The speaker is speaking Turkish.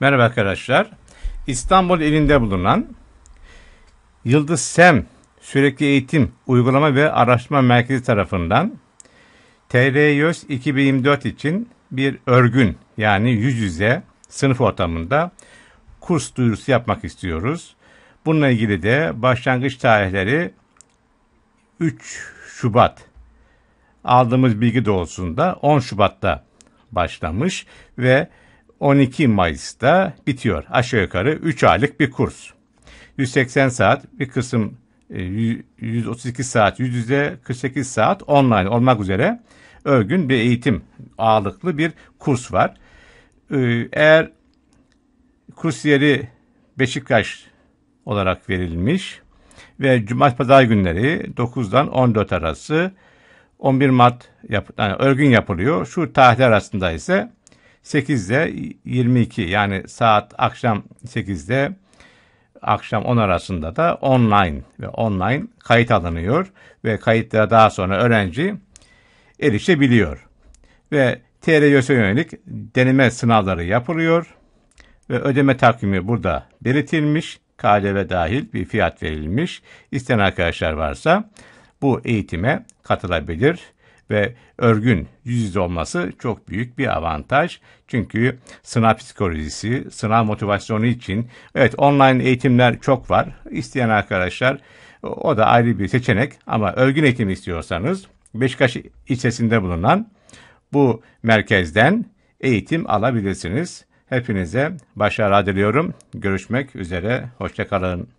Merhaba arkadaşlar. İstanbul ilinde bulunan Yıldız Sem Sürekli Eğitim Uygulama ve Araştırma Merkezi tarafından TRYÖS 2024 için bir örgün yani yüz yüze sınıf ortamında kurs duyurusu yapmak istiyoruz. Bununla ilgili de başlangıç tarihleri 3 Şubat aldığımız bilgi doğrultusunda 10 Şubat'ta başlamış ve 12 Mayıs'ta bitiyor. Aşağı yukarı 3 aylık bir kurs. 180 saat bir kısım 132 e, saat, %48 saat online olmak üzere örgün bir eğitim ağırlıklı bir kurs var. E, eğer kurs yeri Beşiktaş olarak verilmiş ve Cuma Pazar günleri 9'dan 14 arası 11 Mart yap, yani örgün yapılıyor. Şu tarihler arasında ise 8'de 22 yani saat akşam 8'de akşam 10 arasında da online ve online kayıt alınıyor ve kayıtta daha sonra öğrenci erişebiliyor. Ve TRYS'e yönelik deneme sınavları yapılıyor ve ödeme takvimi burada belirtilmiş. KDV dahil bir fiyat verilmiş. İsteyen arkadaşlar varsa bu eğitime katılabilir ve örgün yüz yüze olması çok büyük bir avantaj. Çünkü sınav psikolojisi, sınav motivasyonu için evet online eğitimler çok var. İsteyen arkadaşlar o da ayrı bir seçenek ama örgün eğitim istiyorsanız Beşiktaş ilçesinde bulunan bu merkezden eğitim alabilirsiniz. Hepinize başarılar diliyorum. Görüşmek üzere. Hoşçakalın.